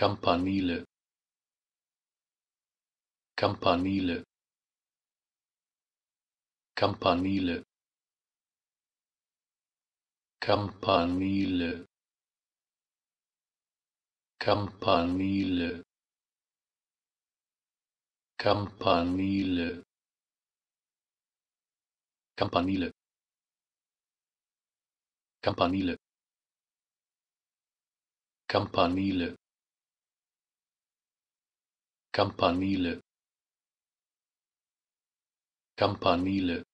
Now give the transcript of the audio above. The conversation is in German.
campanile campanile campanile campanile campanile campanile campanile campanile campanile campanile